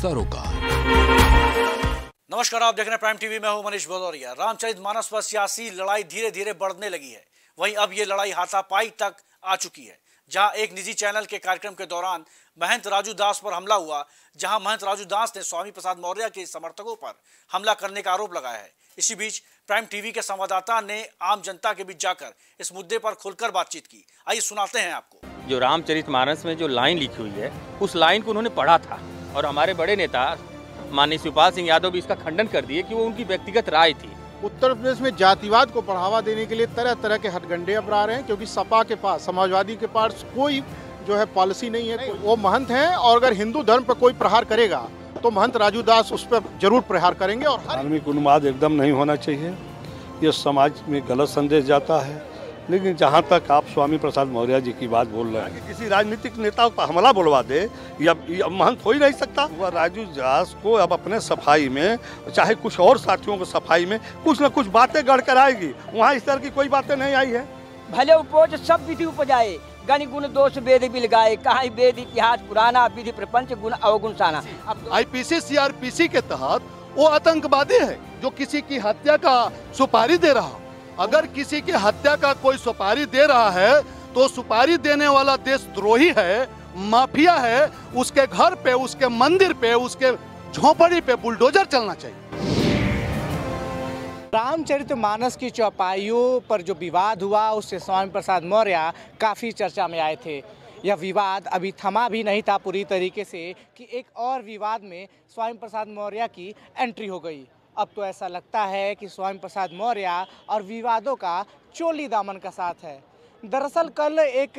सरोकार नमस्कार आप देख रहे हैं प्राइम टीवी में हूं मनीष भदौरिया रामचरित मानस पर सियासी लड़ाई धीरे धीरे बढ़ने लगी है वहीं अब ये लड़ाई हाथापाई तक आ चुकी है जहां एक निजी चैनल के कार्यक्रम के दौरान महंत राजू दास पर हमला हुआ जहां महंत राजू दास ने स्वामी प्रसाद मौर्य के समर्थकों पर हमला करने का आरोप लगाया है इसी बीच प्राइम टीवी के संवाददाता ने आम जनता के बीच जाकर इस मुद्दे पर खुलकर बातचीत की आइए सुनाते हैं आपको जो रामचरित मानस में जो लाइन लिखी हुई है उस लाइन को उन्होंने पढ़ा था और हमारे बड़े नेता माननीय शिवपाल सिंह यादव भी इसका खंडन कर दिए कि वो उनकी व्यक्तिगत राय थी उत्तर प्रदेश में जातिवाद को बढ़ावा देने के लिए तरह तरह के हथगंडे अपना रहे हैं क्योंकि सपा के पास समाजवादी के पास कोई जो है पॉलिसी नहीं है नहीं। वो महंत हैं और अगर हिंदू धर्म पर कोई प्रहार करेगा तो महंत राजू दास उस पर जरूर प्रहार करेंगे और धार्मिक उन्माद एकदम नहीं होना चाहिए ये समाज में गलत संदेश जाता है लेकिन जहाँ तक आप स्वामी प्रसाद मौर्य जी की बात बोल रहे हैं किसी राजनीतिक नेता पर हमला बुलवा दे या, या महंत हो ही नहीं सकता वह राजू जास को अब अपने सफाई में चाहे कुछ और साथियों को सफाई में कुछ ना कुछ बातें गढ़ कर आएगी वहाँ इस तरह की कोई बातें नहीं आई है भले उपोज सब विधि उपजाए गण गुण दोष वेद भी लगाए कहा वेद इतिहास पुराना विधि प्रपंच गुण अवगुण साना पी सी तो- के तहत वो आतंकवादी है जो किसी की हत्या का सुपारी दे रहा अगर किसी की हत्या का कोई सुपारी दे रहा है तो सुपारी देने वाला द्रोही है माफिया है उसके घर पे उसके मंदिर पे उसके झोंपड़ी पे बुलडोजर चलना चाहिए रामचरितमानस की चौपाइयों पर जो विवाद हुआ उससे स्वामी प्रसाद मौर्य काफ़ी चर्चा में आए थे यह विवाद अभी थमा भी नहीं था पूरी तरीके से कि एक और विवाद में स्वामी प्रसाद मौर्य की एंट्री हो गई अब तो ऐसा लगता है कि स्वामी प्रसाद मौर्य और विवादों का चोली दामन का साथ है दरअसल कल एक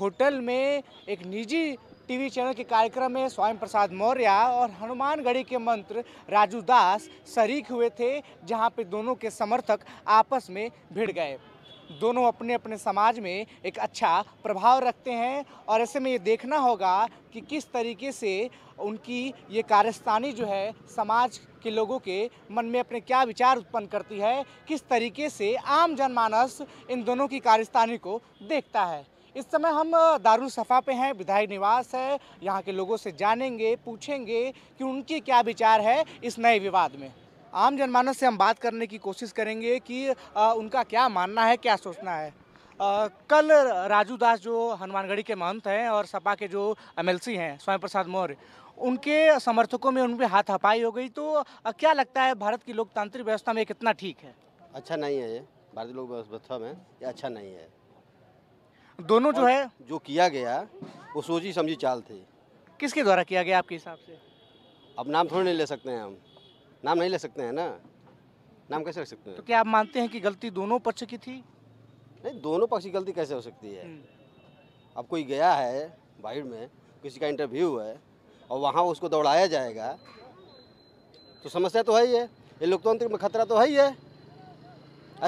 होटल में एक निजी टीवी चैनल के कार्यक्रम में स्वामी प्रसाद मौर्य और हनुमानगढ़ी के मंत्र राजू दास शरीक हुए थे जहां पे दोनों के समर्थक आपस में भिड़ गए दोनों अपने अपने समाज में एक अच्छा प्रभाव रखते हैं और ऐसे में ये देखना होगा कि किस तरीके से उनकी ये कार्यस्थानी जो है समाज के लोगों के मन में अपने क्या विचार उत्पन्न करती है किस तरीके से आम जनमानस इन दोनों की कार्यस्थानी को देखता है इस समय हम दारू सफ़ा पे हैं विधायक निवास है यहाँ के लोगों से जानेंगे पूछेंगे कि उनके क्या विचार है इस नए विवाद में आम जनमानस से हम बात करने की कोशिश करेंगे कि आ, उनका क्या मानना है क्या सोचना है आ, कल राजू दास जो हनुमानगढ़ी के महंत हैं और सपा के जो एमएलसी हैं स्वयं प्रसाद मौर्य उनके समर्थकों में उन पर हाथ हपाई हो गई तो आ, क्या लगता है भारत की लोकतांत्रिक व्यवस्था में कितना ठीक है अच्छा नहीं है ये भारतीय लोक व्यवस्था में ये अच्छा नहीं है दोनों जो है जो किया गया वो सोची समझी चाल थी किसके द्वारा किया गया आपके हिसाब से अब नाम थोड़ी नहीं ले सकते हैं हम नाम नहीं ले सकते हैं ना नाम कैसे रख सकते हैं तो क्या आप मानते हैं कि गलती दोनों पक्ष की थी नहीं दोनों पक्ष की गलती कैसे हो सकती है हम्म। अब कोई गया है बाहर में किसी का इंटरव्यू है और वहाँ उसको दौड़ाया जाएगा तो समस्या तो है ही है ये लोकतंत्र में खतरा तो है ही है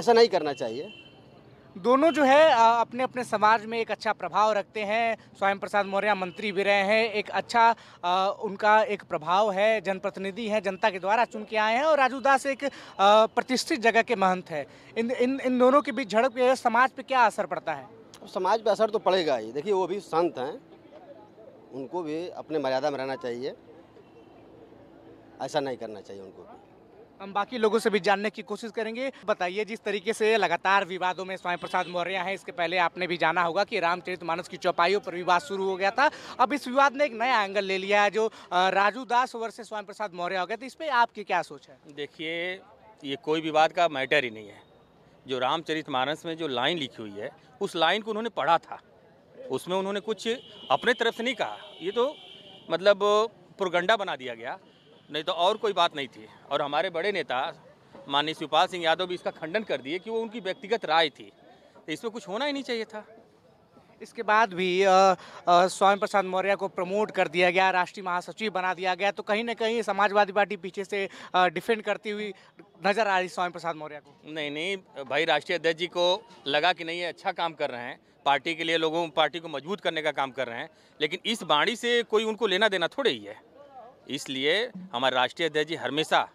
ऐसा नहीं करना चाहिए दोनों जो है अपने अपने समाज में एक अच्छा प्रभाव रखते हैं स्वयं प्रसाद मौर्य मंत्री भी रहे हैं एक अच्छा उनका एक प्रभाव है जनप्रतिनिधि हैं जनता के द्वारा चुन के आए हैं और राजू दास एक प्रतिष्ठित जगह के महंत है इन इन इन दोनों के बीच झड़प समाज पर क्या असर पड़ता है समाज पर असर तो पड़ेगा ही देखिए वो भी संत हैं उनको भी अपने मर्यादा में रहना चाहिए ऐसा नहीं करना चाहिए उनको भी हम बाकी लोगों से भी जानने की कोशिश करेंगे बताइए जिस तरीके से लगातार विवादों में स्वामी प्रसाद मौर्य हैं इसके पहले आपने भी जाना होगा कि रामचरित मानस की चौपाइयों पर विवाद शुरू हो गया था अब इस विवाद ने एक नया एंगल ले लिया है जो राजू दास से स्वामी प्रसाद मौर्य हो गया था इस पर आपकी क्या सोच है देखिए ये कोई विवाद का मैटर ही नहीं है जो रामचरित मानस में जो लाइन लिखी हुई है उस लाइन को उन्होंने पढ़ा था उसमें उन्होंने कुछ अपने तरफ से नहीं कहा ये तो मतलब पुरगंडा बना दिया गया नहीं तो और कोई बात नहीं थी और हमारे बड़े नेता माननीय शिवपाल सिंह यादव भी इसका खंडन कर दिए कि वो उनकी व्यक्तिगत राय थी तो इसमें कुछ होना ही नहीं चाहिए था इसके बाद भी स्वामी प्रसाद मौर्य को प्रमोट कर दिया गया राष्ट्रीय महासचिव बना दिया गया तो कहीं ना कहीं समाजवादी पार्टी पीछे से डिफेंड करती हुई नजर आ रही स्वामी प्रसाद मौर्य को नहीं नहीं भाई राष्ट्रीय अध्यक्ष जी को लगा कि नहीं ये अच्छा काम कर रहे हैं पार्टी के लिए लोगों पार्टी को मजबूत करने का काम कर रहे हैं लेकिन इस बाणी से कोई उनको लेना देना थोड़े ही है इसलिए हमारे राष्ट्रीय अध्यक्ष जी हमेशा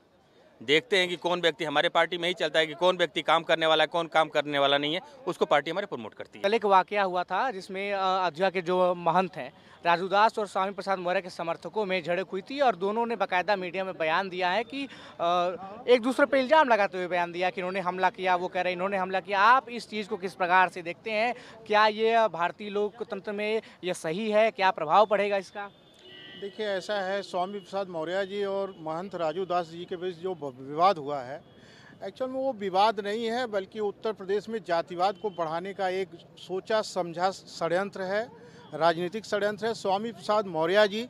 देखते हैं कि कौन व्यक्ति हमारे पार्टी में ही चलता है कि कौन व्यक्ति काम करने वाला है कौन काम करने वाला नहीं है उसको पार्टी हमारे प्रमोट करती है कल एक वाक्य हुआ था जिसमें अयोध्या के जो महंत हैं राजूदास और स्वामी प्रसाद मौर्य के समर्थकों में झड़प हुई थी और दोनों ने बाकायदा मीडिया में बयान दिया है कि एक दूसरे पर इल्ज़ाम लगाते हुए बयान दिया कि इन्होंने हमला किया वो कह रहे इन्होंने हमला किया आप इस चीज़ को किस प्रकार से देखते हैं क्या ये भारतीय लोकतंत्र में यह सही है क्या प्रभाव पड़ेगा इसका देखिए ऐसा है स्वामी प्रसाद मौर्य जी और महंत राजू दास जी के बीच जो विवाद हुआ है एक्चुअल में वो विवाद नहीं है बल्कि उत्तर प्रदेश में जातिवाद को बढ़ाने का एक सोचा समझा षडयंत्र है राजनीतिक षडयंत्र है स्वामी प्रसाद मौर्य जी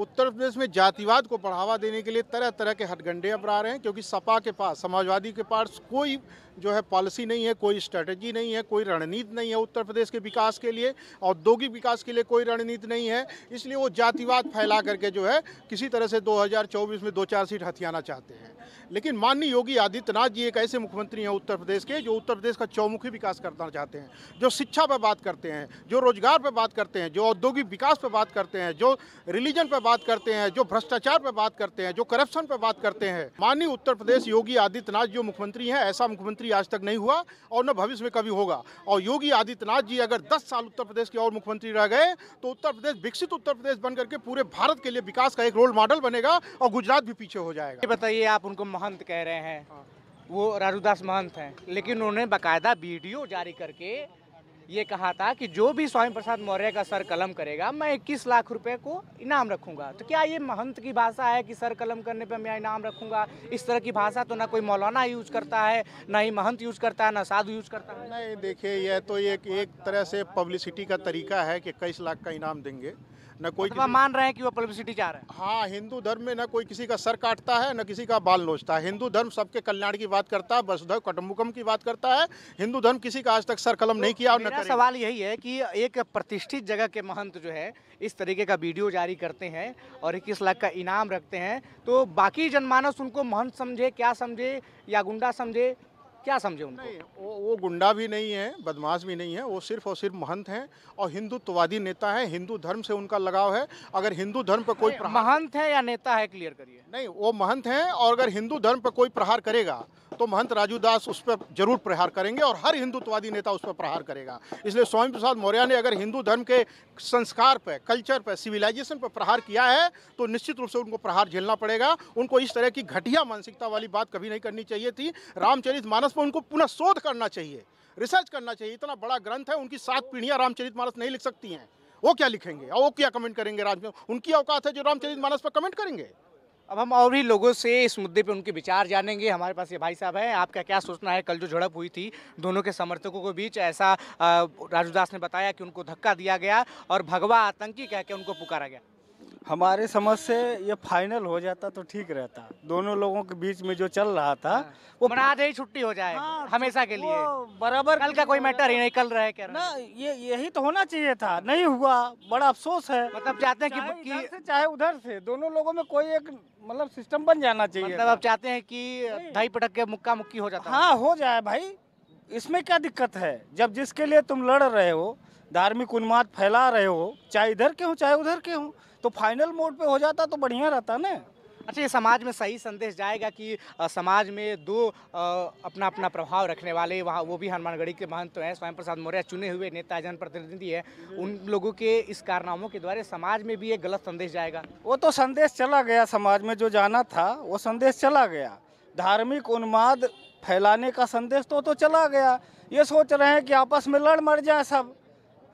उत्तर प्रदेश में जातिवाद को बढ़ावा देने के लिए तरह तरह के हथगंडे अपना रहे हैं क्योंकि सपा के पास समाजवादी के पास कोई जो है पॉलिसी नहीं है कोई स्ट्रेटजी नहीं है कोई रणनीति नहीं है उत्तर प्रदेश के विकास के लिए औद्योगिक विकास के लिए कोई रणनीति नहीं है इसलिए वो जातिवाद फैला करके जो है किसी तरह से 2024 में दो चार सीट हथियाना चाहते हैं लेकिन माननीय योगी आदित्यनाथ जी एक ऐसे मुख्यमंत्री हैं उत्तर प्रदेश के जो उत्तर प्रदेश का चौमुखी विकास करना चाहते हैं जो शिक्षा पर बात करते हैं जो रोजगार पर बात करते हैं जो औद्योगिक विकास पर बात करते हैं जो रिलीजन पर बात करते हैं जो भ्रष्टाचार पे बात करते हैं जो करप्शन पे बात करते हैं माननीय उत्तर प्रदेश योगी आदित्यनाथ जो मुख्यमंत्री हैं ऐसा मुख्यमंत्री आज तक नहीं हुआ और न भविष्य में कभी होगा और योगी आदित्यनाथ जी अगर दस साल उत्तर प्रदेश के और मुख्यमंत्री रह गए तो उत्तर प्रदेश विकसित उत्तर प्रदेश बन करके पूरे भारत के लिए विकास का एक रोल मॉडल बनेगा और गुजरात भी पीछे हो जाएगा बताइए आप उनको महंत कह रहे हैं हाँ। वो राजूदास महंत हैं लेकिन उन्होंने बाकायदा वीडियो जारी करके ये कहा था कि जो भी स्वामी प्रसाद मौर्य का सर कलम करेगा मैं इक्कीस लाख रुपए को इनाम रखूंगा तो क्या ये महंत की भाषा है कि सर कलम करने पर मैं इनाम रखूंगा इस तरह की भाषा तो ना कोई मौलाना यूज करता है ना ही महंत यूज करता है ना साधु यूज करता है नहीं देखिए यह तो एक एक तरह से पब्लिसिटी का तरीका है कि इक्कीस लाख का इनाम देंगे न कोई मतलब मान रहे हैं कि वो पब्लिसिटी चाह रहे हैं हाँ हिंदू धर्म में न कोई किसी का सर काटता है न किसी का बाल नोचता है हिंदू धर्म सबके कल्याण की बात करता है वसुधैव कटम्बुकम की बात करता है हिंदू धर्म किसी का आज तक सर कलम तो नहीं किया और न सवाल यही है कि एक प्रतिष्ठित जगह के महंत जो है इस तरीके का वीडियो जारी करते हैं और इक्कीस लाख का इनाम रखते हैं तो बाकी जनमानस उनको महंत समझे क्या समझे या गुंडा समझे क्या समझे उनको नहीं वो, वो गुंडा भी नहीं है बदमाश भी नहीं है वो सिर्फ और सिर्फ महंत हैं और हिंदुत्ववादी नेता है हिंदू धर्म से उनका लगाव है अगर हिंदू धर्म पर कोई महंत है या नेता है क्लियर करिए नहीं वो महंत हैं और अगर हिंदू धर्म पर कोई प्रहार करेगा तो महंत राजू दास उस पर जरूर प्रहार करेंगे और हर हिंदुत्ववादी नेता उस पर प्रहार करेगा इसलिए स्वामी प्रसाद मौर्य ने अगर हिंदू धर्म के संस्कार पर कल्चर पर सिविलाइजेशन पर प्रहार किया है तो निश्चित रूप से उनको प्रहार झेलना पड़ेगा उनको इस तरह की घटिया मानसिकता वाली बात कभी नहीं करनी चाहिए थी रामचरित मानस पर उनको पुनः शोध करना चाहिए रिसर्च करना चाहिए इतना बड़ा ग्रंथ है उनकी सात पीढ़ियाँ रामचरित मानस नहीं लिख सकती हैं वो क्या लिखेंगे और वो क्या कमेंट करेंगे राज में उनकी औकात है जो रामचरित मानस पर कमेंट करेंगे अब हम और भी लोगों से इस मुद्दे पे उनके विचार जानेंगे हमारे पास ये भाई साहब हैं आपका क्या सोचना है कल जो झड़प हुई थी दोनों के समर्थकों के बीच ऐसा राजू दास ने बताया कि उनको धक्का दिया गया और भगवा आतंकी कह के उनको पुकारा गया हमारे समझ से ये फाइनल हो जाता तो ठीक रहता दोनों लोगों के बीच में जो चल रहा था हाँ। वो आज ही छुट्टी हो जाए हाँ, हमेशा के लिए बराबर कल का कोई मैटर ही नहीं कल रहे ना ये यही तो होना चाहिए था नहीं हुआ बड़ा अफसोस है मतलब चाहते हैं कि चाहे उधर से दोनों लोगों में कोई एक मतलब सिस्टम बन जाना चाहिए मतलब आप चाहते हैं कि ढाई पटक के मुक्का मुक्की हो जाता हाँ हो जाए भाई इसमें क्या दिक्कत है जब जिसके लिए तुम लड़ रहे हो धार्मिक उन्माद फैला रहे हो चाहे इधर के हो चाहे उधर के हो तो फाइनल मोड पे हो जाता तो बढ़िया रहता ना अच्छा ये समाज में सही संदेश जाएगा कि आ, समाज में दो आ, अपना अपना प्रभाव रखने वाले वहाँ वो भी हनुमानगढ़ी के महंत तो हैं स्वयं प्रसाद मौर्य चुने हुए नेता जनप्रतिनिधि है उन लोगों के इस कारनामों के द्वारा समाज में भी एक गलत संदेश जाएगा वो तो संदेश चला गया समाज में जो जाना था वो संदेश चला गया धार्मिक उन्माद फैलाने का संदेश तो तो चला गया ये सोच रहे हैं कि आपस में लड़ मर जाए सब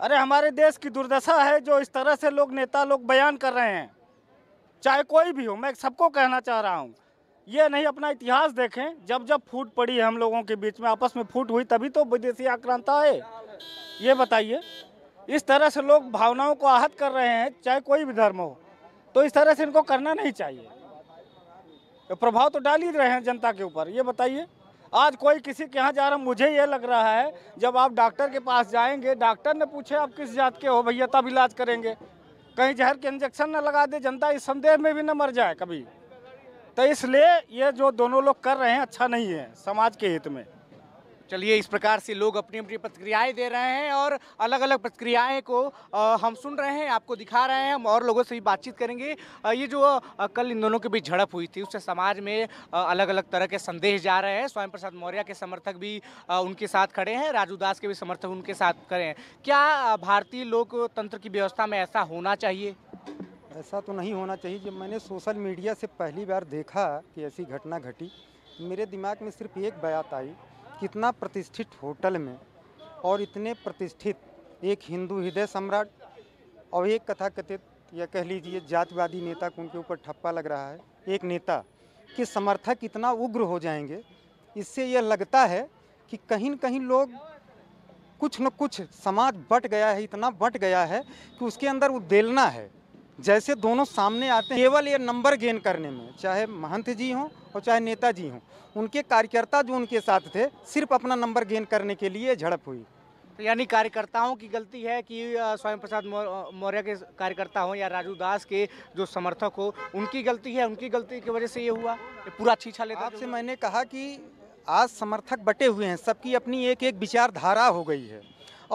अरे हमारे देश की दुर्दशा है जो इस तरह से लोग नेता लोग बयान कर रहे हैं चाहे कोई भी हो मैं सबको कहना चाह रहा हूँ ये नहीं अपना इतिहास देखें जब जब फूट पड़ी है हम लोगों के बीच में आपस में फूट हुई तभी तो विदेशी आक्रांता आए ये बताइए इस तरह से लोग भावनाओं को आहत कर रहे हैं चाहे कोई भी धर्म हो तो इस तरह से इनको करना नहीं चाहिए तो प्रभाव तो डाल ही रहे हैं जनता के ऊपर ये बताइए आज कोई किसी के यहाँ जा रहा मुझे ये लग रहा है जब आप डॉक्टर के पास जाएंगे डॉक्टर ने पूछे आप किस जात के हो भैया तब इलाज करेंगे कहीं जहर के इंजेक्शन ना लगा दे जनता इस संदेह में भी ना मर जाए कभी तो इसलिए ये जो दोनों लोग कर रहे हैं अच्छा नहीं है समाज के हित में चलिए इस प्रकार से लोग अपनी अपनी प्रतिक्रियाएं दे रहे हैं और अलग अलग प्रतिक्रियाएं को हम सुन रहे हैं आपको दिखा रहे हैं हम और लोगों से भी बातचीत करेंगे ये जो कल इन दोनों के बीच झड़प हुई थी उससे समाज में अलग अलग तरह के संदेश जा रहे हैं स्वयं प्रसाद मौर्य के समर्थक भी उनके साथ खड़े हैं राजू दास के भी समर्थक उनके साथ खड़े हैं क्या भारतीय लोकतंत्र की व्यवस्था में ऐसा होना चाहिए ऐसा तो नहीं होना चाहिए जब मैंने सोशल मीडिया से पहली बार देखा कि ऐसी घटना घटी मेरे दिमाग में सिर्फ एक बयात आई कितना प्रतिष्ठित होटल में और इतने प्रतिष्ठित एक हिंदू हृदय सम्राट और एक कथा कथित या कह लीजिए जातिवादी नेता को उनके ऊपर ठप्पा लग रहा है एक नेता के समर्थक इतना उग्र हो जाएंगे इससे यह लगता है कि कहीं न कहीं लोग कुछ न कुछ समाज बट गया है इतना बट गया है कि उसके अंदर उद्देलना है जैसे दोनों सामने आते हैं केवल ये नंबर गेन करने में चाहे महंत जी हों और चाहे नेता जी हों उनके कार्यकर्ता जो उनके साथ थे सिर्फ अपना नंबर गेन करने के लिए झड़प हुई तो यानी कार्यकर्ताओं की गलती है कि स्वयं प्रसाद मौर्य के कार्यकर्ता हों या राजू दास के जो समर्थक हो उनकी गलती है उनकी गलती की वजह से ये हुआ ये पूरा छीछा लेता आपसे मैंने कहा कि आज समर्थक बटे हुए हैं सबकी अपनी एक एक विचारधारा हो गई है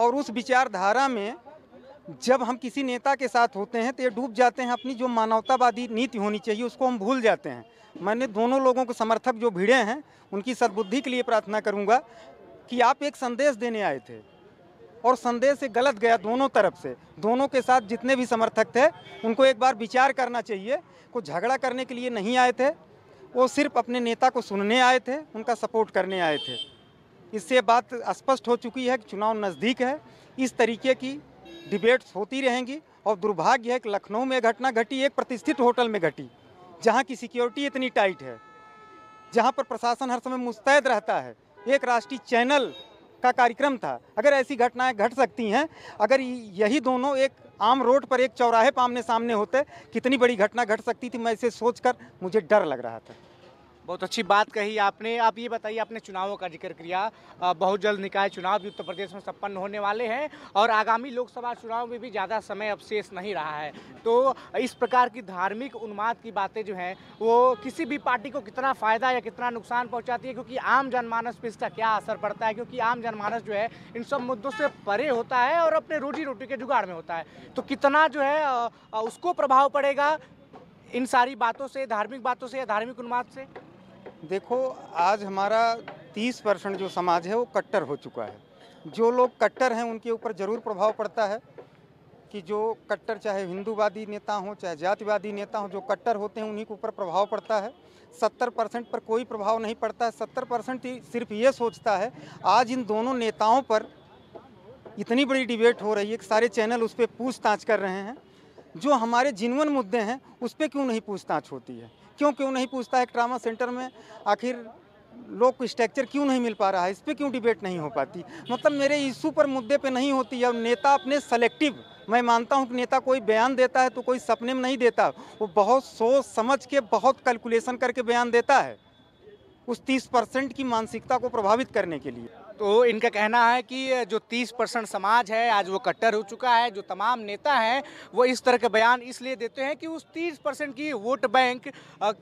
और उस विचारधारा में जब हम किसी नेता के साथ होते हैं तो ये डूब जाते हैं अपनी जो मानवतावादी नीति होनी चाहिए उसको हम भूल जाते हैं मैंने दोनों लोगों के समर्थक जो भिड़े हैं उनकी सद्बुद्धि के लिए प्रार्थना करूँगा कि आप एक संदेश देने आए थे और संदेश से गलत गया दोनों तरफ से दोनों के साथ जितने भी समर्थक थे उनको एक बार विचार करना चाहिए को झगड़ा करने के लिए नहीं आए थे वो सिर्फ अपने नेता को सुनने आए थे उनका सपोर्ट करने आए थे इससे बात स्पष्ट हो चुकी है कि चुनाव नज़दीक है इस तरीके की डिबेट्स होती रहेंगी और दुर्भाग्य है कि लखनऊ में घटना घटी एक प्रतिष्ठित होटल में घटी जहाँ की सिक्योरिटी इतनी टाइट है जहाँ पर प्रशासन हर समय मुस्तैद रहता है एक राष्ट्रीय चैनल का कार्यक्रम था अगर ऐसी घटनाएं घट सकती हैं अगर यही दोनों एक आम रोड पर एक चौराहे पर आमने सामने होते कितनी बड़ी घटना घट सकती थी मैं इसे सोचकर मुझे डर लग रहा था बहुत अच्छी बात कही आपने आप ये बताइए आपने चुनावों का जिक्र किया बहुत जल्द निकाय चुनाव भी उत्तर प्रदेश में संपन्न होने वाले हैं और आगामी लोकसभा चुनाव में भी ज़्यादा समय अब शेष नहीं रहा है तो इस प्रकार की धार्मिक उन्माद की बातें जो हैं वो किसी भी पार्टी को कितना फ़ायदा या कितना नुकसान पहुँचाती है क्योंकि आम जनमानस पर इसका क्या असर पड़ता है क्योंकि आम जनमानस जो है इन सब मुद्दों से परे होता है और अपने रोजी रोटी के जुगाड़ में होता है तो कितना जो है उसको प्रभाव पड़ेगा इन सारी बातों से धार्मिक बातों से या धार्मिक उन्माद से देखो आज हमारा 30 परसेंट जो समाज है वो कट्टर हो चुका है जो लोग कट्टर हैं उनके ऊपर ज़रूर प्रभाव पड़ता है कि जो कट्टर चाहे हिंदूवादी नेता हों चाहे जातिवादी नेता हों जो कट्टर होते हैं उन्हीं के ऊपर प्रभाव पड़ता है सत्तर परसेंट पर कोई प्रभाव नहीं पड़ता है सत्तर परसेंट सिर्फ ये सोचता है आज इन दोनों नेताओं पर इतनी बड़ी डिबेट हो रही है कि सारे चैनल उस पर पूछताछ कर रहे हैं जो हमारे जिनवन मुद्दे हैं उस पर क्यों नहीं पूछताछ होती है क्यों क्यों नहीं पूछता है ट्रामा सेंटर में आखिर लोग को स्ट्रक्चर क्यों नहीं मिल पा रहा है इस पर क्यों डिबेट नहीं हो पाती मतलब मेरे इशू पर मुद्दे पे नहीं होती है नेता अपने सेलेक्टिव मैं मानता हूं कि नेता कोई बयान देता है तो कोई सपने में नहीं देता वो बहुत सोच समझ के बहुत कैलकुलेशन करके बयान देता है उस तीस परसेंट की मानसिकता को प्रभावित करने के लिए तो इनका कहना है कि जो 30 परसेंट समाज है आज वो कट्टर हो चुका है जो तमाम नेता हैं वो इस तरह के बयान इसलिए देते हैं कि उस 30 परसेंट की वोट बैंक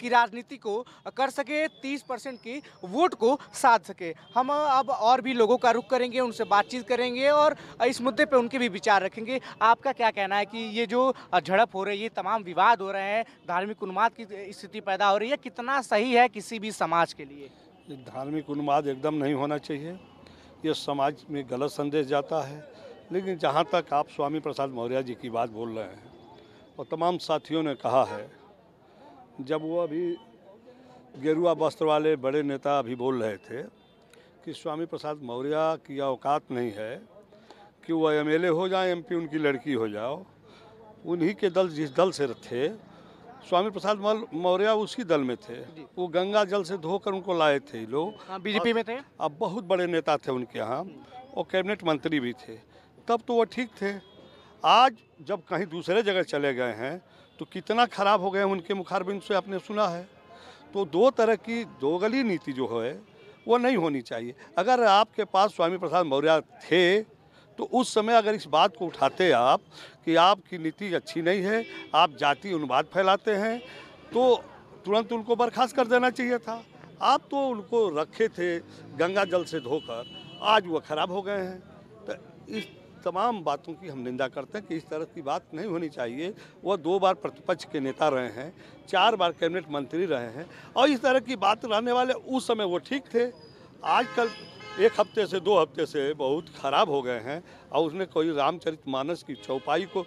की राजनीति को कर सके 30 परसेंट की वोट को साध सके हम अब और भी लोगों का रुख करेंगे उनसे बातचीत करेंगे और इस मुद्दे पर उनके भी विचार रखेंगे आपका क्या कहना है कि ये जो झड़प हो रही है तमाम विवाद हो रहे हैं धार्मिक उन्माद की स्थिति पैदा हो रही है कितना सही है किसी भी समाज के लिए धार्मिक उन्माद एकदम नहीं होना चाहिए ये समाज में गलत संदेश जाता है लेकिन जहाँ तक आप स्वामी प्रसाद मौर्य जी की बात बोल रहे हैं और तमाम साथियों ने कहा है जब वो अभी गेरुआ वस्त्र वाले बड़े नेता अभी बोल रहे थे कि स्वामी प्रसाद मौर्य की औकात नहीं है कि वह एमएलए हो जाए एमपी उनकी लड़की हो जाओ उन्हीं के दल जिस दल से थे स्वामी प्रसाद मौर्य उसी दल में थे वो गंगा जल से धोकर उनको लाए थे लोग हाँ, बीजेपी में थे अब बहुत बड़े नेता थे उनके यहाँ और कैबिनेट मंत्री भी थे तब तो वो ठीक थे आज जब कहीं दूसरे जगह चले गए हैं तो कितना खराब हो गए उनके मुखारबिंद से आपने सुना है तो दो तरह की दोगली नीति जो है वो नहीं होनी चाहिए अगर आपके पास स्वामी प्रसाद मौर्य थे तो उस समय अगर इस बात को उठाते आप कि आपकी नीति अच्छी नहीं है आप जाति अनुवाद फैलाते हैं तो तुरंत उनको बर्खास्त कर देना चाहिए था आप तो उनको रखे थे गंगा जल से धोकर आज वह खराब हो गए हैं तो इस तमाम बातों की हम निंदा करते हैं कि इस तरह की बात नहीं होनी चाहिए वह दो बार प्रतिपक्ष के नेता रहे हैं चार बार कैबिनेट मंत्री रहे हैं और इस तरह की बात रहने वाले उस समय वो ठीक थे आजकल एक हफ्ते से दो हफ्ते से बहुत खराब हो गए हैं और उसने कोई रामचरित मानस की चौपाई को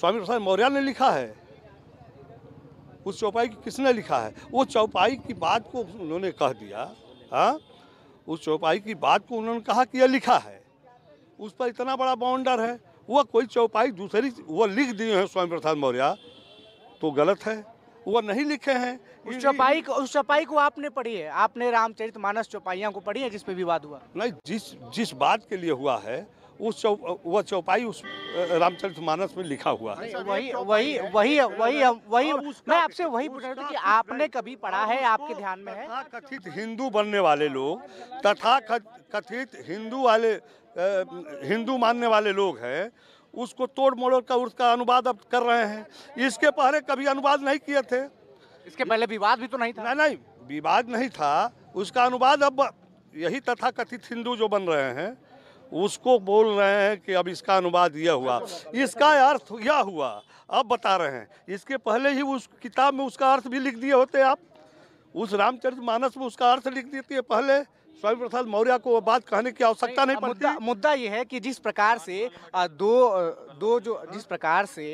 स्वामी प्रसाद मौर्य ने लिखा है उस चौपाई की किसने लिखा है वो चौपाई की बात को उन्होंने कह दिया हाँ उस चौपाई की बात को उन्होंने कहा कि यह लिखा है उस पर इतना बड़ा बाउंडर है वह कोई चौपाई दूसरी वह लिख दिए हैं स्वामी प्रसाद मौर्य तो गलत है वो नहीं लिखे हैं उस चौपाई को उस चौपाई को आपने पढ़ी है आपने रामचरित मानस चौपाइया को पढ़ी है जिसपे विवाद हुआ नहीं जिस जिस बात के लिए हुआ है उस चौ वह चौपाई उस रामचरित मानस में लिखा हुआ है वही वही वही वही वही मैं आपसे वही पूछ रहा था कि आपने कभी पढ़ा है आपके ध्यान में है कथित हिंदू बनने वाले लोग तथा कथित हिंदू वाले हिंदू मानने वाले लोग हैं उसको तोड़ मोड़ का उसका अनुवाद अब कर रहे हैं इसके पहले कभी अनुवाद नहीं किए थे इसके पहले विवाद भी तो नहीं था नहीं नहीं विवाद नहीं था उसका अनुवाद अब यही तथा कथित हिंदू जो बन रहे हैं उसको बोल रहे हैं कि अब इसका अनुवाद यह हुआ इसका अर्थ यह हुआ अब बता रहे हैं इसके पहले ही उस किताब में उसका अर्थ भी लिख दिए होते आप उस रामचरित मानस में उसका अर्थ लिख दिए पहले स्वामी प्रसाद मौर्य को वो बात कहने की आवश्यकता नहीं पड़ती मुद्दा, मुद्दा यह है कि जिस प्रकार से दो दो जो जिस प्रकार से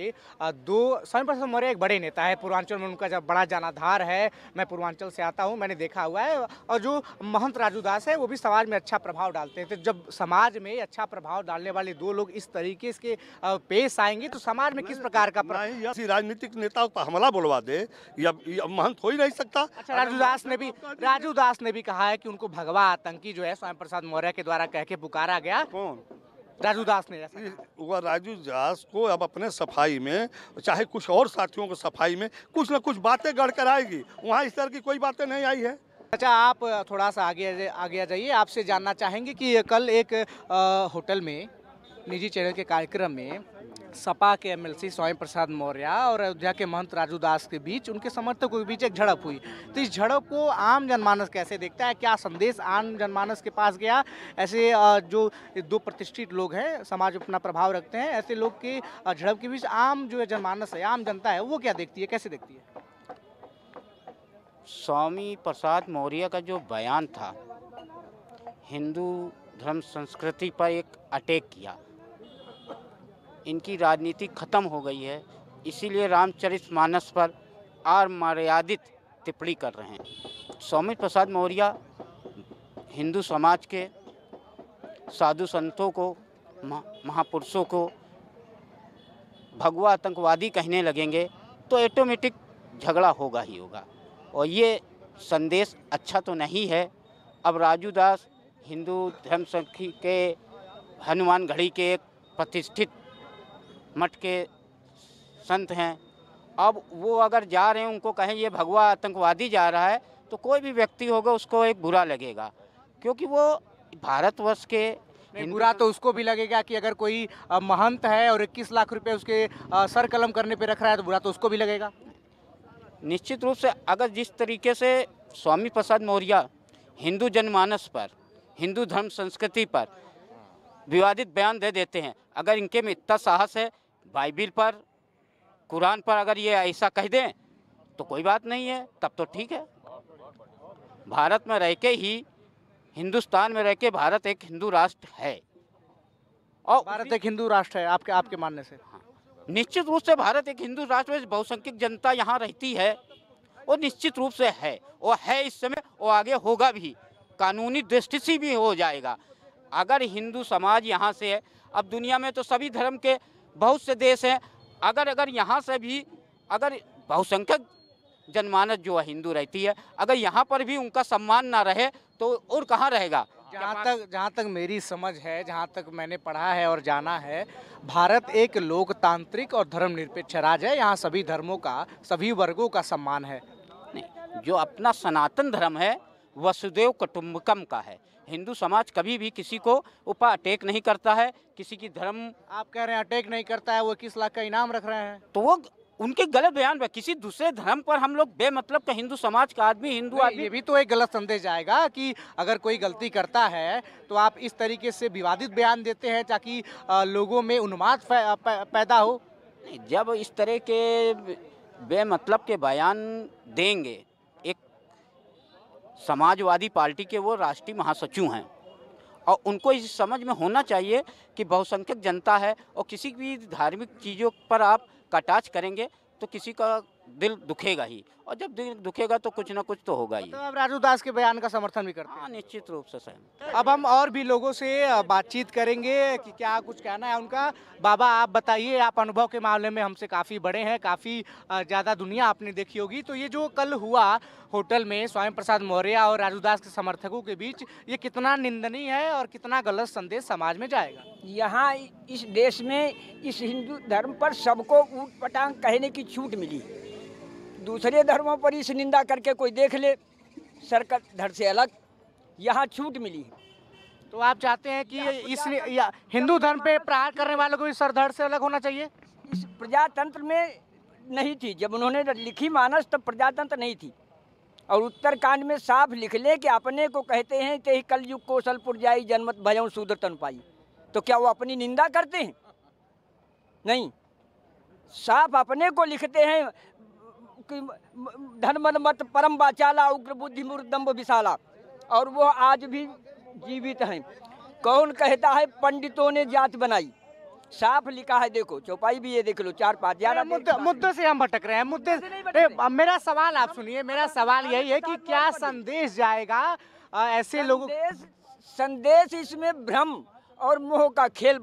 दो स्वयं प्रसाद मौर्य एक बड़े नेता है पूर्वांचल में उनका जब बड़ा जानाधार है मैं पूर्वांचल से आता हूँ मैंने देखा हुआ है और जो महंत राजू दास है वो भी समाज में अच्छा प्रभाव डालते हैं तो जब समाज में अच्छा प्रभाव डालने वाले दो लोग इस तरीके से पेश आएंगे तो समाज में किस प्रकार का राजनीतिक नेताओं पर हमला बोलवा दे या, महंत हो ही नहीं सकता अच्छा राजू दास ने भी राजू दास ने भी कहा है कि उनको भगवा आतंकी जो है स्वयं प्रसाद मौर्य के द्वारा कह के पुकारा गया कौन राजू दास ने वह राजू दास को अब अपने सफाई में चाहे कुछ और साथियों को सफाई में कुछ ना कुछ बातें गढ़ कर आएगी वहाँ इस तरह की कोई बातें नहीं आई है अच्छा आप थोड़ा सा आगे आगे आ जाइए आपसे जानना चाहेंगे कि कल एक आ, होटल में निजी चैनल के कार्यक्रम में सपा के एमएलसी स्वामी प्रसाद मौर्य और अयोध्या के महंत राजू दास के बीच उनके समर्थकों के बीच एक झड़प हुई तो इस झड़प को आम जनमानस कैसे देखता है क्या संदेश आम जनमानस के पास गया ऐसे जो दो प्रतिष्ठित लोग हैं समाज अपना प्रभाव रखते हैं ऐसे लोग की झड़प के बीच आम जो है जनमानस है आम जनता है वो क्या देखती है कैसे देखती है स्वामी प्रसाद मौर्य का जो बयान था हिंदू धर्म संस्कृति पर एक अटैक किया इनकी राजनीति खत्म हो गई है इसीलिए रामचरित मानस पर आर मर्यादित टिप्पणी कर रहे हैं स्वामी प्रसाद मौर्य हिंदू समाज के साधु संतों को महापुरुषों को भगवा आतंकवादी कहने लगेंगे तो ऑटोमेटिक झगड़ा होगा ही होगा और ये संदेश अच्छा तो नहीं है अब राजू दास हिंदू धर्म संख्य के हनुमान घड़ी के एक प्रतिष्ठित मठ के संत हैं अब वो अगर जा रहे हैं उनको कहें ये भगवा आतंकवादी जा रहा है तो कोई भी व्यक्ति होगा उसको एक बुरा लगेगा क्योंकि वो भारतवर्ष के बुरा तो उसको भी लगेगा कि अगर कोई महंत है और 21 लाख रुपए उसके सर कलम करने पे रख रहा है तो बुरा तो उसको भी लगेगा निश्चित रूप से अगर जिस तरीके से स्वामी प्रसाद मौर्य हिंदू जनमानस पर हिंदू धर्म संस्कृति पर विवादित बयान दे देते हैं अगर इनके में इतना साहस है बाइबिल पर कुरान पर अगर ये ऐसा कह दें तो कोई बात नहीं है तब तो ठीक है भारत में रह के ही हिंदुस्तान में रह के भारत एक हिंदू राष्ट्र है और भारत एक हिंदू राष्ट्र है आपके आपके मानने से हाँ। निश्चित रूप से भारत एक हिंदू राष्ट्र में बहुसंख्यक जनता यहाँ रहती है वो निश्चित रूप से है वो है इस समय वो आगे होगा भी कानूनी दृष्टि से भी हो जाएगा अगर हिंदू समाज यहाँ से है अब दुनिया में तो सभी धर्म के बहुत से देश हैं अगर अगर यहाँ से भी अगर बहुसंख्यक जनमानस जो है हिंदू रहती है अगर यहाँ पर भी उनका सम्मान ना रहे तो और कहाँ रहेगा जहाँ तक जहाँ तक मेरी समझ है जहाँ तक मैंने पढ़ा है और जाना है भारत एक लोकतांत्रिक और धर्मनिरपेक्ष राज है यहाँ सभी धर्मों का सभी वर्गों का सम्मान है नहीं जो अपना सनातन धर्म है वसुदेव कुटुम्बकम का है हिंदू समाज कभी भी किसी को ऊपर अटैक नहीं करता है किसी की धर्म आप कह रहे हैं अटैक नहीं करता है वो किस लाख का इनाम रख रहे हैं तो वो उनके गलत बयान पर किसी दूसरे धर्म पर हम लोग बेमतलब का हिंदू समाज का आदमी हिंदू आदमी ये भी तो एक गलत संदेश जाएगा कि अगर कोई गलती करता है तो आप इस तरीके से विवादित बयान देते हैं ताकि लोगों में उन्माद पैदा हो जब इस तरह के बेमतलब के बयान देंगे समाजवादी पार्टी के वो राष्ट्रीय महासचिव हैं और उनको इस समझ में होना चाहिए कि बहुसंख्यक जनता है और किसी भी धार्मिक चीज़ों पर आप कटाच करेंगे तो किसी का दिल दुखेगा ही और जब दिल दुखेगा तो कुछ ना कुछ तो होगा ही तो अब मतलब राजू दास के बयान का समर्थन भी करते हाँ, हैं निश्चित रूप से सहमत अब हम और भी लोगों से बातचीत करेंगे कि क्या कुछ कहना है उनका बाबा आप बताइए आप अनुभव के मामले में हमसे काफ़ी बड़े हैं काफ़ी ज़्यादा दुनिया आपने देखी होगी तो ये जो कल हुआ होटल में स्वामी प्रसाद मौर्य और राजू दास के समर्थकों के बीच ये कितना निंदनीय है और कितना गलत संदेश समाज में जाएगा यहाँ इस देश में इस हिंदू धर्म पर सबको ऊट पटांग कहने की छूट मिली दूसरे धर्मों पर इस निंदा करके कोई देख ले सरकार धर से अलग यहाँ छूट मिली है तो आप चाहते हैं कि इस हिंदू धर्म पे प्रहार करने वालों को इस सरधड़ से अलग होना चाहिए इस प्रजातंत्र में नहीं थी जब उन्होंने लिखी मानस तब प्रजातंत्र नहीं थी और उत्तरकांड में साफ लिख ले कि अपने को कहते हैं ते कल युग कौशलपुर जाई जनमत भयऊ सूदर तन पाई तो क्या वो अपनी निंदा करते हैं नहीं साफ अपने को लिखते हैं धन मन मत परम बाचाला उग्र बुद्धि मुर्दम्ब विशाला और वो आज भी जीवित हैं कौन कहता है पंडितों ने जात बनाई साफ लिखा है देखो चौपाई भी ये देख लो चार पाँच ग्यारह मुद्दे मुद्दे से हम भटक रहे हैं मुद्दे मेरा सवाल आप सुनिए मेरा हाँ, सवाल यही है कि क्या संदेश जाएगा ऐसे लोगों संदेश इसमें भ्रम और मोह का खेल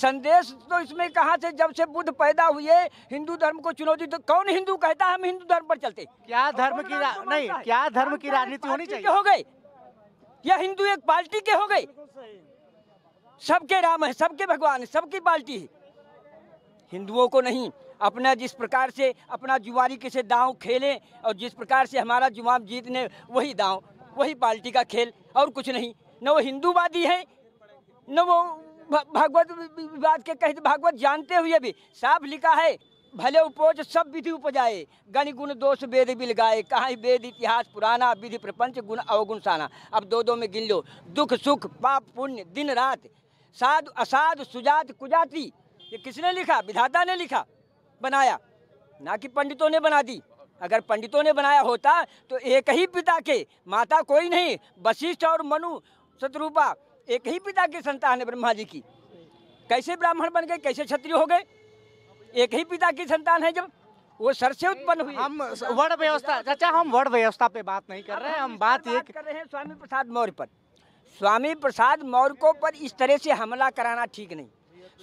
संदेश तो इसमें कहाँ से जब से बुद्ध पैदा हुए हिंदू धर्म को चुनौती तो कौन हिंदू कहता है हम हिंदू धर्म पर चलते क्या धर्म की नहीं क्या धर्म की तो राजनीति होनी चाहिए हो गए या हिंदू एक पार्टी के हो गए सबके राम है सबके भगवान है सबकी पार्टी है हिंदुओं को नहीं अपना जिस प्रकार से अपना जुआरी के दांव खेलें और जिस प्रकार से हमारा जुआब जीतने वही दांव वही पार्टी का खेल और कुछ नहीं न वो हिंदूवादी हैं न वो भागवत विवाद के कहते भागवत जानते हुए भी साफ लिखा है भले उपोज सब विधि उपजाए गण गुण दोष वेद भी लगाए कहा वेद इतिहास पुराना विधि प्रपंच गुण अवगुण साना अब दो दो में गिन लो दुख सुख पाप पुण्य दिन रात साधु असाधु सुजात कुजाति ये किसने लिखा विधाता ने लिखा बनाया ना कि पंडितों ने बना दी अगर पंडितों ने बनाया होता तो एक ही पिता के माता कोई नहीं वशिष्ठ और मनु शत्रुपा एक ही पिता की संतान है ब्रह्मा जी की कैसे ब्राह्मण बन गए कैसे क्षत्रिय हो गए एक ही पिता की संतान है जब वो सर से उत्पन्न हुई हम वर्ण व्यवस्था चाचा हम वर्ण व्यवस्था पे बात नहीं कर रहे हैं हम बात ये कर रहे हैं स्वामी प्रसाद मौर्य पर स्वामी प्रसाद मौर्य को पर इस तरह से हमला कराना ठीक नहीं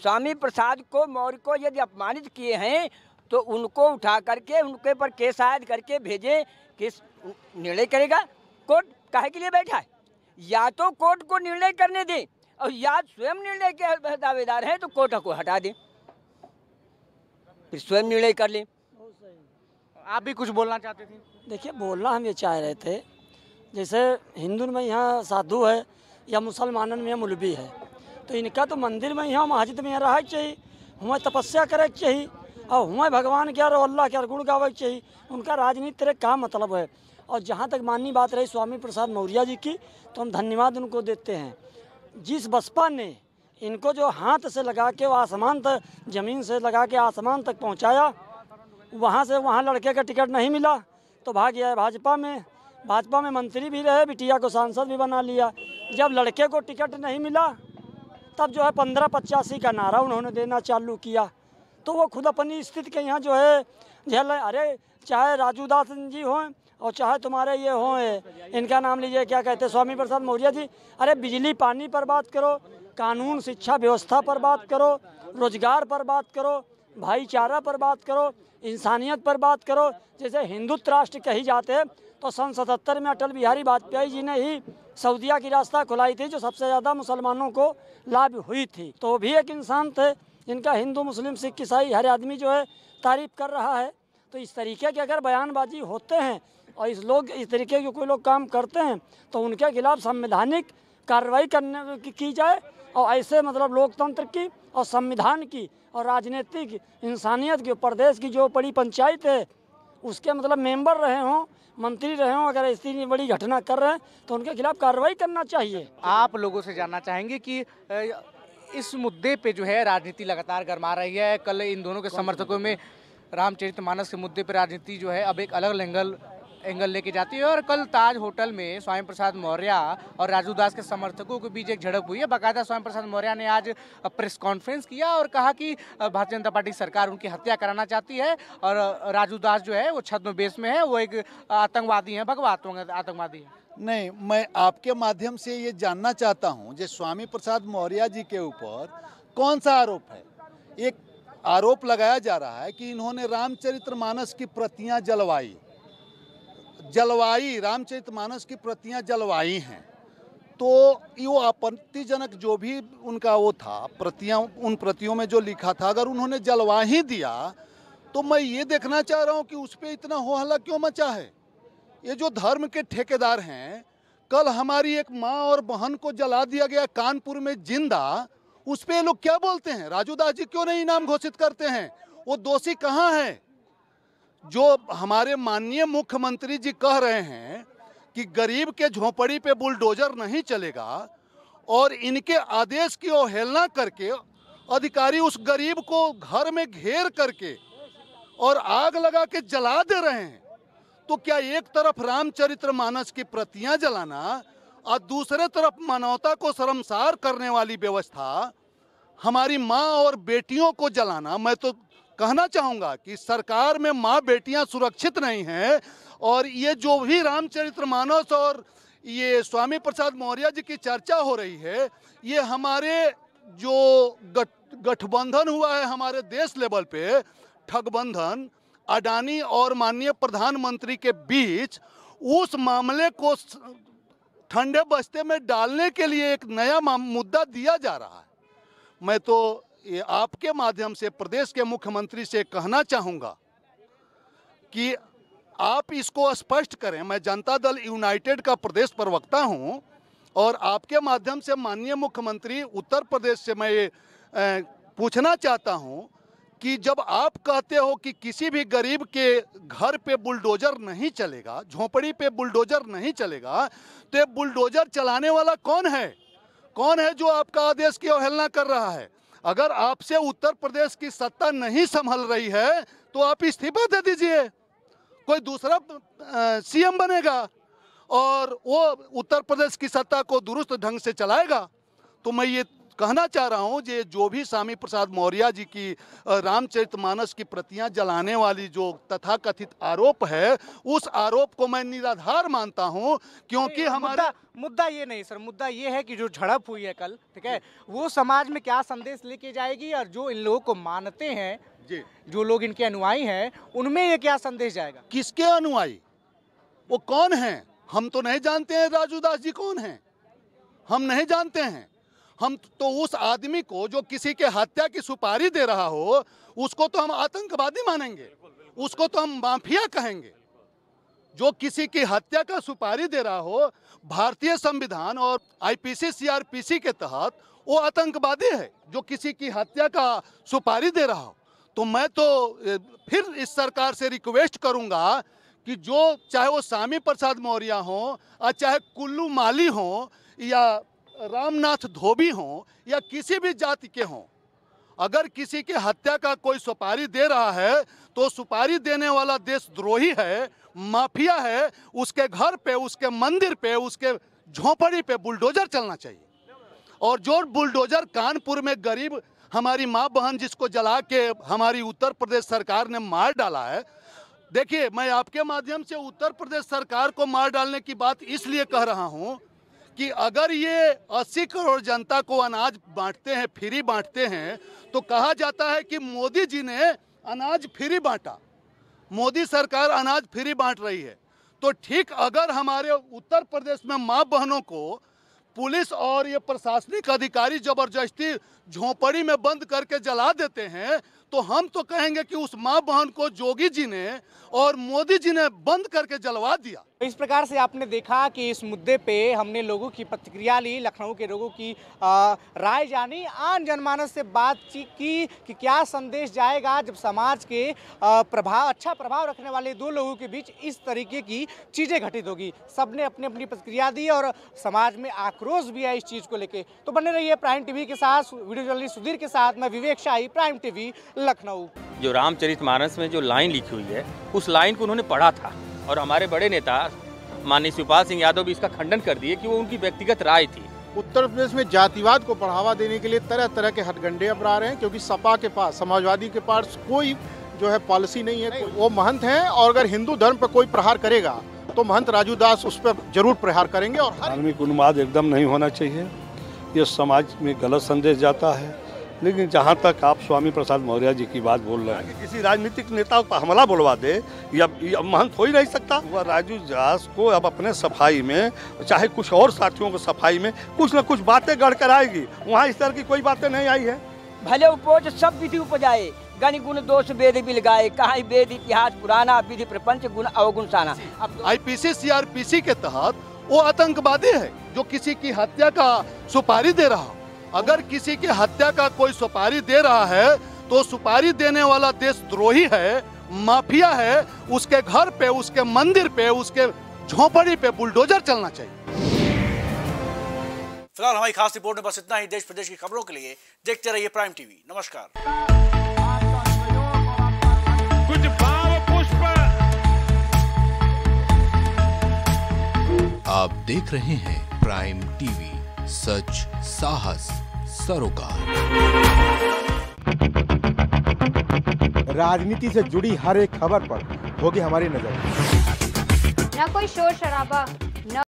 स्वामी प्रसाद को मौर्य को यदि अपमानित किए हैं तो उनको उठा करके उनके पर केस आयद करके भेजे किस निर्णय करेगा कोर्ट कहे के लिए बैठा है या तो कोर्ट को निर्णय करने दें और या स्वयं निर्णय के दावेदार हैं तो कोर्ट को हटा दें फिर स्वयं निर्णय कर लें आप भी कुछ बोलना चाहते थे देखिए बोलना हम ये चाह रहे थे जैसे हिंदू में यहाँ साधु है या मुसलमान में मुलबी है तो इनका तो मंदिर में यहाँ मस्जिद में रह चाहिए हुआ तपस्या करे चाहिए और हुए भगवान के और अल्लाह के और गुण गावे चाहिए उनका राजनीति का मतलब है और जहाँ तक माननी बात रही स्वामी प्रसाद मौर्य जी की तो हम धन्यवाद उनको देते हैं जिस बसपा ने इनको जो हाथ से लगा के आसमान तक ज़मीन से लगा के आसमान तक पहुँचाया वहाँ से वहाँ लड़के का टिकट नहीं मिला तो भाग गया है भाजपा में भाजपा में मंत्री भी रहे बिटिया को सांसद भी बना लिया जब लड़के को टिकट नहीं मिला तब जो है पंद्रह पचासी का नारा उन्होंने देना चालू किया तो वो खुद अपनी स्थिति के यहाँ जो है झेल अरे चाहे राजू दास जी हों और चाहे तुम्हारे ये हों इनका नाम लीजिए क्या कहते स्वामी प्रसाद मौर्य जी अरे बिजली पानी पर बात करो कानून शिक्षा व्यवस्था पर बात करो रोजगार पर बात करो भाईचारा पर बात करो इंसानियत पर बात करो जैसे हिंदुत्व राष्ट्र कही जाते हैं तो सन सतहत्तर में अटल बिहारी वाजपेयी जी ने ही सऊदिया की रास्ता खुलाई थी जो सबसे ज़्यादा मुसलमानों को लाभ हुई थी तो वो भी एक इंसान थे जिनका हिंदू मुस्लिम सिख ईसाई हर आदमी जो है तारीफ कर रहा है तो इस तरीके के अगर बयानबाजी होते हैं और इस लोग इस तरीके के कोई लोग काम करते हैं तो उनके खिलाफ संवैधानिक कार्रवाई करने की, की जाए और ऐसे मतलब लोकतंत्र की और संविधान की और राजनीतिक इंसानियत की प्रदेश की जो बड़ी पंचायत है उसके मतलब मेंबर रहे हों मंत्री रहे हों अगर ऐसी बड़ी घटना कर रहे हैं तो उनके खिलाफ कार्रवाई करना चाहिए आप लोगों से जानना चाहेंगे कि इस मुद्दे पे जो है राजनीति लगातार गरमा रही है कल इन दोनों के समर्थकों में रामचरित मानस के मुद्दे पर राजनीति जो है अब एक अलग लेंगल एंगल लेके जाती है और कल ताज होटल में स्वामी प्रसाद मौर्य और राजू दास के समर्थकों के बीच एक झड़प हुई है बाकायदा स्वामी प्रसाद मौर्य ने आज प्रेस कॉन्फ्रेंस किया और कहा कि भारतीय जनता पार्टी सरकार उनकी हत्या कराना चाहती है और राजू दास जो है वो बेस में है वो एक आतंकवादी हैं भगवा आतंकवादी है नहीं मैं आपके माध्यम से ये जानना चाहता हूँ जो स्वामी प्रसाद मौर्य जी के ऊपर कौन सा आरोप है एक आरोप लगाया जा रहा है कि इन्होंने रामचरित्र मानस की प्रतियां जलवाई जलवायु रामचरित मानस की प्रतियां जलवायु हैं तो यो आपत्तिजनक जो भी उनका वो था प्रतियां उन प्रतियों में जो लिखा था अगर उन्होंने जलवा ही दिया तो मैं ये देखना चाह रहा हूँ कि उस पर इतना हो हल्ला क्यों मचा है ये जो धर्म के ठेकेदार हैं कल हमारी एक माँ और बहन को जला दिया गया कानपुर में जिंदा उस पर ये लोग क्या बोलते हैं राजू दास जी क्यों नहीं इनाम घोषित करते हैं वो दोषी कहाँ हैं जो हमारे माननीय मुख्यमंत्री जी कह रहे हैं कि गरीब के झोपड़ी पे बुलडोजर नहीं चलेगा और इनके आदेश की अवहेलना करके अधिकारी उस गरीब को घर में घेर करके और आग लगा के जला दे रहे हैं तो क्या एक तरफ रामचरित्र मानस की प्रतियां जलाना और दूसरे तरफ मानवता को शर्मसार करने वाली व्यवस्था हमारी माँ और बेटियों को जलाना मैं तो कहना चाहूँगा कि सरकार में माँ बेटियाँ सुरक्षित नहीं हैं और ये जो भी रामचरित्र मानस और ये स्वामी प्रसाद मौर्य जी की चर्चा हो रही है ये हमारे जो गठबंधन हुआ है हमारे देश लेवल पे ठगबंधन अडानी और माननीय प्रधानमंत्री के बीच उस मामले को ठंडे बस्ते में डालने के लिए एक नया मुद्दा दिया जा रहा है मैं तो ये आपके माध्यम से प्रदेश के मुख्यमंत्री से कहना चाहूँगा कि आप इसको स्पष्ट करें मैं जनता दल यूनाइटेड का प्रदेश प्रवक्ता हूँ और आपके माध्यम से माननीय मुख्यमंत्री उत्तर प्रदेश से मैं ये पूछना चाहता हूँ कि जब आप कहते हो कि किसी भी गरीब के घर पे बुलडोजर नहीं चलेगा झोपड़ी पे बुलडोजर नहीं चलेगा तो बुलडोजर चलाने वाला कौन है कौन है जो आपका आदेश की अवहेलना कर रहा है अगर आपसे उत्तर प्रदेश की सत्ता नहीं संभल रही है तो आप इस्तीफा दे दीजिए कोई दूसरा सीएम बनेगा और वो उत्तर प्रदेश की सत्ता को दुरुस्त ढंग से चलाएगा तो मैं ये कहना चाह रहा हूँ ये जो भी स्वामी प्रसाद मौर्य जी की रामचरित मानस की प्रतियां जलाने वाली जो तथाकथित आरोप है उस आरोप को मैं निराधार मानता हूँ क्योंकि हमारा मुद्दा ये नहीं सर मुद्दा ये है कि जो झड़प हुई है कल ठीक है वो समाज में क्या संदेश लेके जाएगी और जो इन लोगों को मानते हैं जी जो लोग इनके अनुयायी हैं उनमें ये क्या संदेश जाएगा किसके अनुयायी वो कौन है हम तो नहीं जानते हैं राजू दास जी कौन है हम नहीं जानते हैं हम तो उस आदमी को जो किसी के हत्या की सुपारी दे रहा हो उसको तो हम आतंकवादी मानेंगे उसको तो हम माफिया कहेंगे जो किसी की हत्या का सुपारी दे रहा हो भारतीय संविधान और आईपीसी सीआरपीसी के तहत वो आतंकवादी है जो किसी की हत्या का सुपारी दे रहा हो तो मैं तो फिर इस सरकार से रिक्वेस्ट करूंगा कि जो चाहे वो सामी प्रसाद मौर्य हो और चाहे कुल्लू माली हो या रामनाथ धोबी हों या किसी भी जाति के हों अगर किसी की हत्या का कोई सुपारी दे रहा है तो सुपारी देने वाला देशद्रोही है माफिया है उसके घर पे उसके मंदिर पे उसके झोंपड़ी पे बुलडोजर चलना चाहिए और जो बुलडोजर कानपुर में गरीब हमारी माँ बहन जिसको जला के हमारी उत्तर प्रदेश सरकार ने मार डाला है देखिए मैं आपके माध्यम से उत्तर प्रदेश सरकार को मार डालने की बात इसलिए कह रहा हूँ कि अगर ये 80 करोड़ जनता को अनाज बांटते हैं फ्री बांटते हैं तो कहा जाता है कि मोदी जी ने अनाज फ्री बांटा मोदी सरकार अनाज फ्री बांट रही है तो ठीक अगर हमारे उत्तर प्रदेश में माँ बहनों को पुलिस और ये प्रशासनिक अधिकारी जबरदस्ती झोंपड़ी में बंद करके जला देते हैं तो हम तो कहेंगे कि उस माँ बहन को जोगी जी ने और मोदी जी ने बंद करके जलवा दिया तो इस प्रकार से आपने देखा कि इस मुद्दे पे हमने लोगों की प्रतिक्रिया ली लखनऊ के लोगों की आ, राय जानी आम जनमानस से बातचीत की कि क्या संदेश जाएगा जब समाज के प्रभाव अच्छा प्रभाव रखने वाले दो लोगों के बीच इस तरीके की चीज़ें घटित होगी सब ने अपनी अपनी प्रतिक्रिया दी और समाज में आक्रोश भी है इस चीज़ को लेकर तो बने रहिए प्राइम टीवी के साथ वीडियो जर्नलिस्ट सुधीर के साथ मैं विवेक शाही प्राइम टीवी लखनऊ जो रामचरित मानस में जो लाइन लिखी हुई है उस लाइन को उन्होंने पढ़ा था और हमारे बड़े नेता माननीय शिवपाल सिंह यादव भी इसका खंडन कर दिए कि वो उनकी व्यक्तिगत राय थी उत्तर प्रदेश में जातिवाद को बढ़ावा देने के लिए तरह तरह के हथगंडे अपना रहे हैं क्योंकि सपा के पास समाजवादी के पास कोई जो है पॉलिसी नहीं है नहीं। वो महंत हैं और अगर हिंदू धर्म पर कोई प्रहार करेगा तो महंत राजू दास उस पर जरूर प्रहार करेंगे और धार्मिक उन्माद एकदम नहीं होना चाहिए ये समाज में गलत संदेश जाता है लेकिन जहाँ तक आप स्वामी प्रसाद मौर्य जी की बात बोल रहे हैं किसी राजनीतिक नेता पर हमला बोलवा दे या, या महंत हो ही नहीं सकता वह राजू जास को अब अपने सफाई में चाहे कुछ और साथियों को सफाई में कुछ न कुछ बातें गढ़ कर आएगी वहाँ इस तरह की कोई बातें नहीं आई है भले उपज सब विधि उपजाए गण गुण दोष वेद भी लगाए कहा वेद इतिहास पुराना विधि प्रपंच गुण अवगुण साना तो- I P C C R P C के तहत वो आतंकवादी है जो किसी की हत्या का सुपारी दे रहा अगर किसी की हत्या का कोई सुपारी दे रहा है तो सुपारी देने वाला देश द्रोही है माफिया है उसके घर पे उसके मंदिर पे उसके झोंपड़ी पे बुलडोजर चलना चाहिए फिलहाल हमारी खास रिपोर्ट में बस इतना ही देश प्रदेश की खबरों के लिए देखते रहिए प्राइम टीवी नमस्कार कुछ भाव पुष्प आप देख रहे हैं प्राइम टीवी सच साहस सरोकार राजनीति से जुड़ी हर एक खबर पर होगी हमारी नजर ना कोई शोर शराबा